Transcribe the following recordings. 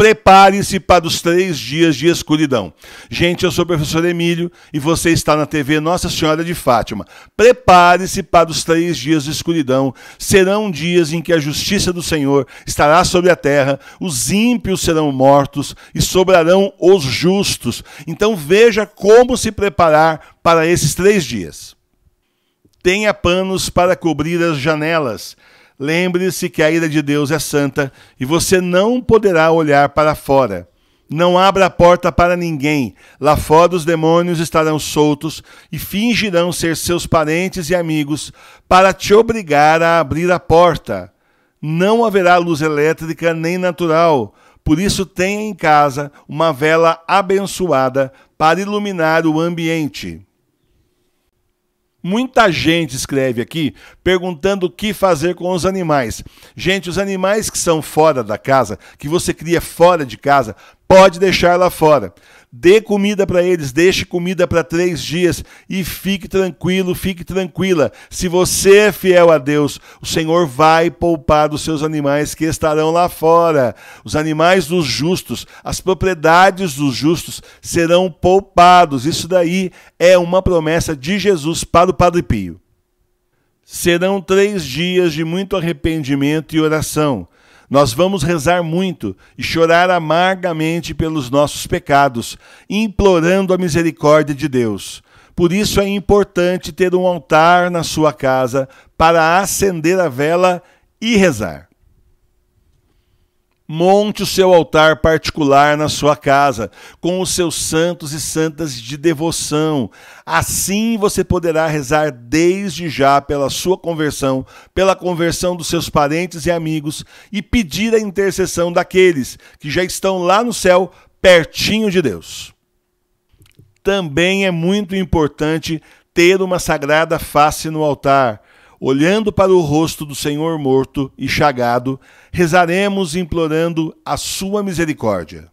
prepare-se para os três dias de escuridão. Gente, eu sou o professor Emílio e você está na TV Nossa Senhora de Fátima. Prepare-se para os três dias de escuridão. Serão dias em que a justiça do Senhor estará sobre a terra, os ímpios serão mortos e sobrarão os justos. Então veja como se preparar para esses três dias. Tenha panos para cobrir as janelas Lembre-se que a ira de Deus é santa e você não poderá olhar para fora. Não abra a porta para ninguém. Lá fora os demônios estarão soltos e fingirão ser seus parentes e amigos para te obrigar a abrir a porta. Não haverá luz elétrica nem natural. Por isso, tenha em casa uma vela abençoada para iluminar o ambiente. Muita gente escreve aqui perguntando o que fazer com os animais. Gente, os animais que são fora da casa, que você cria fora de casa, pode deixar lá fora. Dê comida para eles, deixe comida para três dias e fique tranquilo, fique tranquila. Se você é fiel a Deus, o Senhor vai poupar os seus animais que estarão lá fora. Os animais dos justos, as propriedades dos justos serão poupados. Isso daí é uma promessa de Jesus para o Padre Pio. Serão três dias de muito arrependimento e oração. Nós vamos rezar muito e chorar amargamente pelos nossos pecados, implorando a misericórdia de Deus. Por isso é importante ter um altar na sua casa para acender a vela e rezar. Monte o seu altar particular na sua casa, com os seus santos e santas de devoção. Assim você poderá rezar desde já pela sua conversão, pela conversão dos seus parentes e amigos e pedir a intercessão daqueles que já estão lá no céu, pertinho de Deus. Também é muito importante ter uma sagrada face no altar olhando para o rosto do Senhor morto e chagado, rezaremos implorando a sua misericórdia.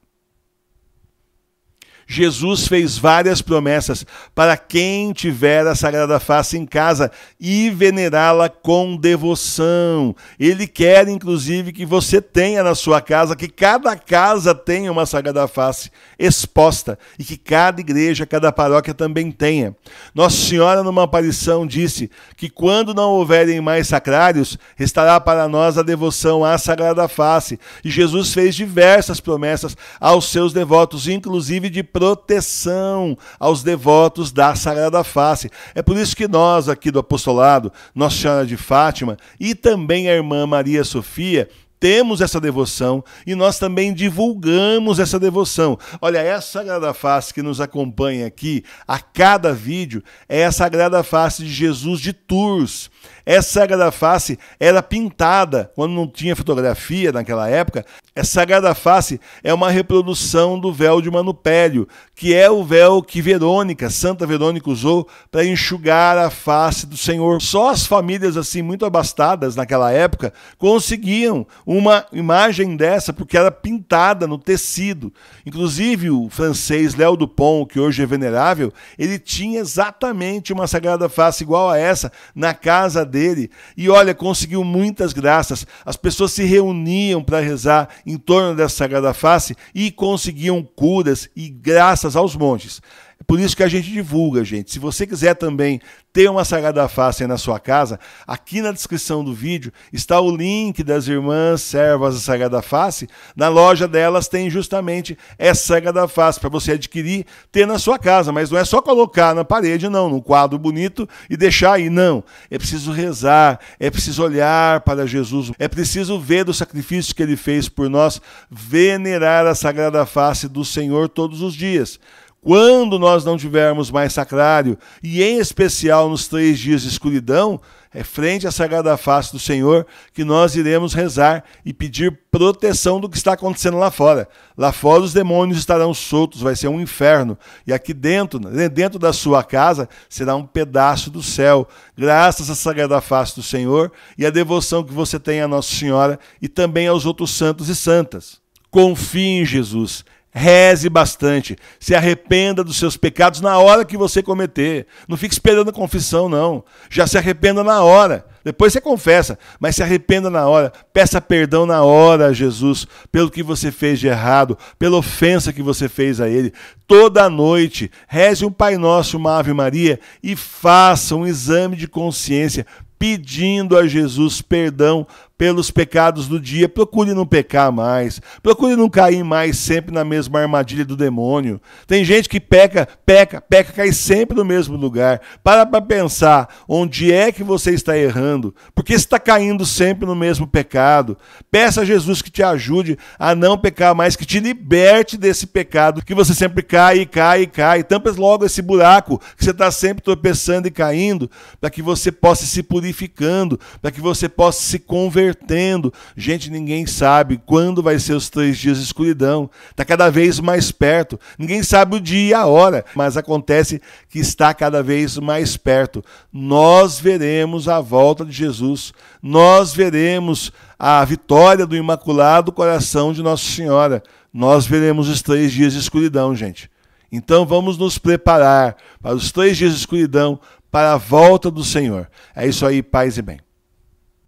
Jesus fez várias promessas para quem tiver a Sagrada Face em casa e venerá-la com devoção. Ele quer, inclusive, que você tenha na sua casa, que cada casa tenha uma Sagrada Face exposta e que cada igreja, cada paróquia também tenha. Nossa Senhora, numa aparição, disse que quando não houverem mais sacrários, estará para nós a devoção à Sagrada Face. E Jesus fez diversas promessas aos seus devotos, inclusive de proteção aos devotos da Sagrada Face. É por isso que nós, aqui do Apostolado, Nossa Senhora de Fátima e também a irmã Maria Sofia, temos essa devoção e nós também divulgamos essa devoção. Olha, essa é Sagrada Face que nos acompanha aqui a cada vídeo é a Sagrada Face de Jesus de Tours. Essa Sagrada Face era pintada quando não tinha fotografia naquela época essa é Sagrada Face é uma reprodução do véu de Manupélio, que é o véu que Verônica, Santa Verônica, usou para enxugar a face do Senhor. Só as famílias assim muito abastadas naquela época conseguiam uma imagem dessa, porque era pintada no tecido. Inclusive o francês Léo Dupont, que hoje é venerável, ele tinha exatamente uma Sagrada Face igual a essa na casa dele. E olha, conseguiu muitas graças. As pessoas se reuniam para rezar em torno dessa sagrada face e conseguiam curas e graças aos monges. É por isso que a gente divulga, gente. Se você quiser também ter uma Sagrada Face na sua casa, aqui na descrição do vídeo está o link das irmãs servas da Sagrada Face. Na loja delas tem justamente essa Sagrada Face para você adquirir, ter na sua casa. Mas não é só colocar na parede, não, num quadro bonito e deixar aí. Não. É preciso rezar, é preciso olhar para Jesus, é preciso ver do sacrifício que ele fez por nós, venerar a Sagrada Face do Senhor todos os dias. Quando nós não tivermos mais sacrário, e em especial nos três dias de escuridão, é frente à sagrada face do Senhor que nós iremos rezar e pedir proteção do que está acontecendo lá fora. Lá fora os demônios estarão soltos, vai ser um inferno. E aqui dentro, né, dentro da sua casa, será um pedaço do céu, graças à sagrada face do Senhor e à devoção que você tem à Nossa Senhora e também aos outros santos e santas. Confie em Jesus. Reze bastante. Se arrependa dos seus pecados na hora que você cometer. Não fique esperando a confissão, não. Já se arrependa na hora. Depois você confessa, mas se arrependa na hora. Peça perdão na hora a Jesus pelo que você fez de errado, pela ofensa que você fez a Ele. Toda noite, reze um Pai Nosso, uma Ave Maria e faça um exame de consciência pedindo a Jesus perdão pelos pecados do dia, procure não pecar mais, procure não cair mais sempre na mesma armadilha do demônio. Tem gente que peca, peca, peca, cai sempre no mesmo lugar. Para para pensar onde é que você está errando, porque está caindo sempre no mesmo pecado. Peça a Jesus que te ajude a não pecar mais, que te liberte desse pecado que você sempre cai, cai, cai. Tampa logo esse buraco que você está sempre tropeçando e caindo, para que você possa se purificando, para que você possa se converter convertendo. Gente, ninguém sabe quando vai ser os três dias de escuridão. Está cada vez mais perto. Ninguém sabe o dia e a hora, mas acontece que está cada vez mais perto. Nós veremos a volta de Jesus. Nós veremos a vitória do Imaculado Coração de Nossa Senhora. Nós veremos os três dias de escuridão, gente. Então vamos nos preparar para os três dias de escuridão, para a volta do Senhor. É isso aí, paz e bem.